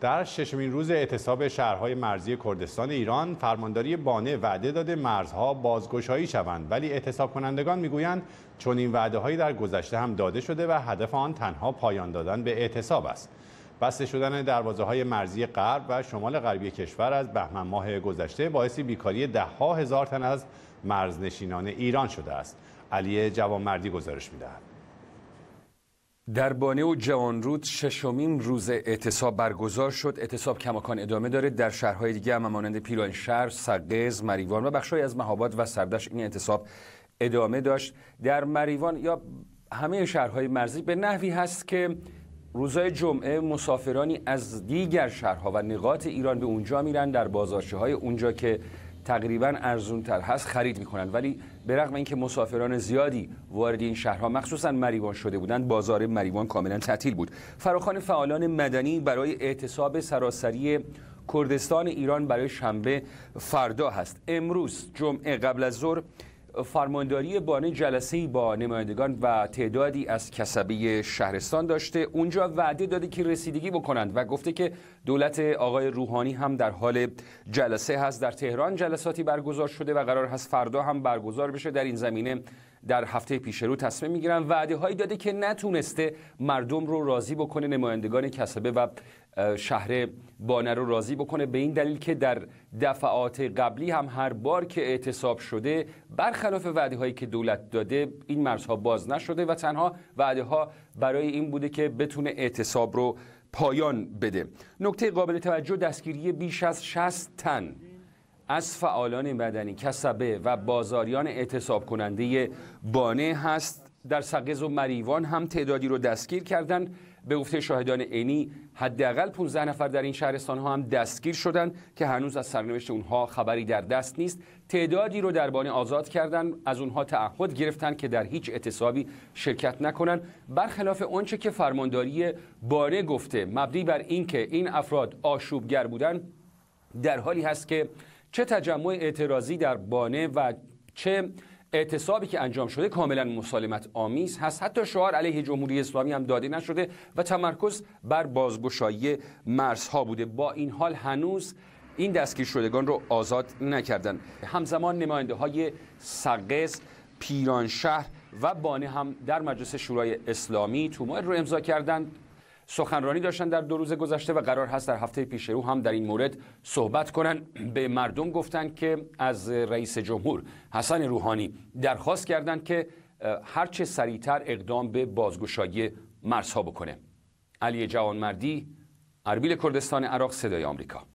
در ششمین روز اعتصاب شهرهای مرزی کردستان ایران فرمانداری بانه وعده داده مرزها بازگشایی شوند ولی اعتصاب کنندگان میگویند چون این وعده هایی در گذشته هم داده شده و هدف آن تنها پایان دادن به اعتصاب است بسته شدن دروازه های مرزی غرب و شمال غربی کشور از بهمن ماه گذشته باعث بیکاری ده ها هزار تن از مرزنشینان ایران شده است علی جوانمردی گزارش میدهد در بانه و جوانرود ششمین روز اعتصاب برگزار شد اعتصاب کماکان ادامه داره در شهرهای دیگه هم مانند پیرانشهر سقز مریوان و بخشهایی از مهابات و سردش این اعتصاب ادامه داشت در مریوان یا همه شهرهای مرزی به نحوی هست که روزای جمعه مسافرانی از دیگر شهرها و نقاط ایران به اونجا میرن در بازارچه های اونجا که تقریبا ارزون تر هست خرید میکنن ولی به رغم اینکه مسافران زیادی وارد این شهرها مخصوصا مریوان شده بودند بازار مریوان کاملا تعطیل بود فراخان فعالان مدنی برای اعتصاب سراسری کردستان ایران برای شنبه فردا هست امروز جمعه قبل از ظهر فرمانداری بانه جلسه با نمایندگان و تعدادی از کسبه شهرستان داشته اونجا وعده داده که رسیدگی بکنند و گفته که دولت آقای روحانی هم در حال جلسه هست در تهران جلساتی برگزار شده و قرار هست فردا هم برگزار بشه در این زمینه در هفته پیش رو تصمیم میگیرن وعده هایی داده که نتونسته مردم رو راضی بکنه نمایندگان کسبه و شهر بانه رو راضی بکنه به این دلیل که در دفعات قبلی هم هر بار که اعتصاب شده برخلاف وعده هایی که دولت داده این مرزها باز نشده و تنها وعده ها برای این بوده که بتونه اعتصاب رو پایان بده نکته قابل توجه دستگیری بیش از 60 تن از فعالان مدنی، کسبه و بازاریان اعتصاب کننده بانه هست در سقز و مریوان هم تعدادی رو دستگیر کردند به گفته شاهدان عینی حداقل 15 نفر در این شهرستان ها هم دستگیر شدند که هنوز از سرنوشت اونها خبری در دست نیست تعدادی رو در بانه آزاد کردند از اونها تعهد گرفتند که در هیچ اعتصابی شرکت نکنند برخلاف آنچه که فرمانداری بانه گفته مبنی بر اینکه این افراد آشوبگر بودند در حالی هست که چه تجمع اعتراضی در بانه و چه اعتصابی که انجام شده کاملا مسالمت آمیز هست حتی شعار علیه جمهوری اسلامی هم داده نشده و تمرکز بر بازگشایی مرزها بوده با این حال هنوز این دستگیر شدگان رو آزاد نکردن همزمان نماینده های سقز پیرانشهر و بانه هم در مجلس شورای اسلامی تومار رو امضا کردند سخنرانی داشتن در دو روز گذشته و قرار هست در هفته پیش رو هم در این مورد صحبت کنن به مردم گفتن که از رئیس جمهور حسن روحانی درخواست کردند که هرچه سریعتر اقدام به بازگشایی مرزها بکنه علی جوانمردی اربیل کردستان عراق صدای آمریکا